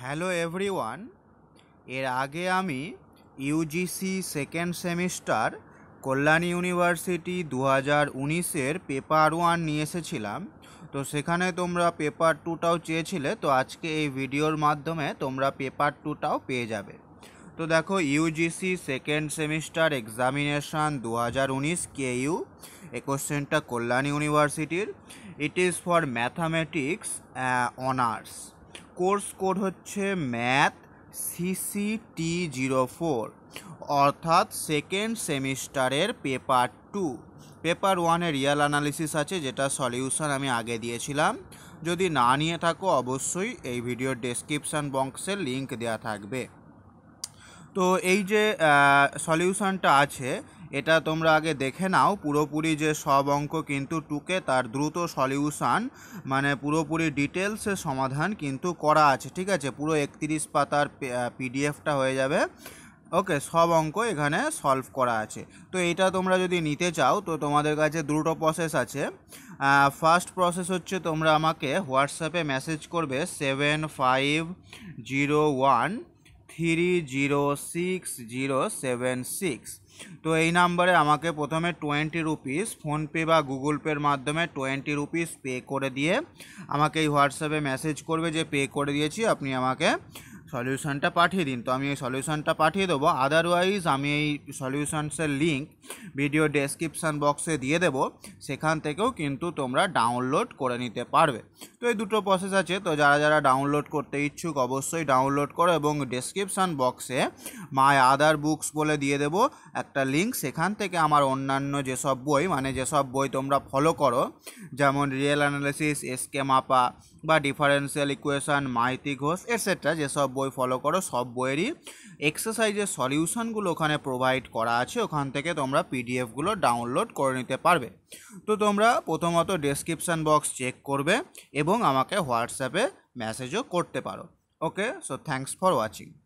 hello everyone এর আগে আমি UGC second semester Kalyani university দু হাজার উনিশের পেপার ওয়ান নিয়ে এসেছিলাম তো সেখানে তোমরা পেপার টুটাও চেয়েছিলে তো আজকে এই ভিডিওর মাধ্যমে তোমরা পেপার টুটাও পেয়ে যাবে তো দেখো ইউজিসি সেকেন্ড সেমিস্টার এক্সামিনেশান দু হাজার উনিশ কে ইউ এ কোশ্চেনটা কল্যাণ ইউনিভার্সিটির it is for mathematics honours course code হচ্ছে ম্যাথ সিসিটি জিরো ফোর অর্থাৎ সেকেন্ড সেমিস্টারের পেপার টু পেপার ওয়ানে রিয়াল অ্যানালিসিস আছে যেটা সলিউশন আমি আগে দিয়েছিলাম যদি না নিয়ে থাকো অবশ্যই এই ভিডিওর ডেসক্রিপশান বক্সে লিঙ্ক দেওয়া থাকবে তো এই যে সলিউশনটা আছে এটা তোমরা আগে দেখে নাও পুরোপুরি যে সব অঙ্ক কিন্তু টুকে তার দ্রুত সলিউশান মানে পুরোপুরি ডিটেলসে সমাধান কিন্তু করা আছে ঠিক আছে পুরো একত্রিশ পাতার পিডিএফটা হয়ে যাবে ওকে সব অঙ্ক এখানে সলভ করা আছে তো এটা তোমরা যদি নিতে চাও তো তোমাদের কাছে দুটো প্রসেস আছে ফার্স্ট প্রসেস হচ্ছে তোমরা আমাকে হোয়াটসঅ্যাপে মেসেজ করবে seven five zero one three zero six zero seven six তো এই নাম্বারে আমাকে প্রথমে টোয়েন্টি রুপিস ফোনপে বা গুগল পের মাধ্যমে টোয়েন্টি রুপিস পে করে দিয়ে আমাকে এই হোয়াটসঅ্যাপে মেসেজ করবে যে পে করে দিয়েছি আপনি আমাকে সলিউশানটা পাঠিয়ে দিন তো আমি এই সলিউশানটা পাঠিয়ে দেবো আদারওয়াইজ আমি এই সলিউশানসের লিঙ্ক ভিডিও ডেসক্রিপশান বক্সে দিয়ে দেবো সেখান থেকেও কিন্তু তোমরা ডাউনলোড করে নিতে পারবে তো এই দুটো প্রসেস আছে তো যারা যারা ডাউনলোড করতে ইচ্ছুক অবশ্যই ডাউনলোড করো এবং ডেসক্রিপশান বক্সে মাই আদার বুকস বলে দিয়ে দেবো একটা লিঙ্ক সেখান থেকে আমার অন্যান্য যেসব বই মানে যেসব বই তোমরা ফলো করো যেমন রিয়েল অ্যানালিসিস এসকে মাপা বা differential equation Maiti Ghosh etcetera যেসব বই ফলো করো সব বইয়েরই এক্সারসাইজের সলিউশনগুলো ওখানে প্রোভাইড করা আছে ওখান থেকে তোমরা পিডিএফগুলো ডাউনলোড করে নিতে পারবে তো তোমরা প্রথমত ডেসক্রিপশান বক্স চেক করবে এবং আমাকে হোয়াটসঅ্যাপে মেসেজও করতে পারো okay so thanks for watching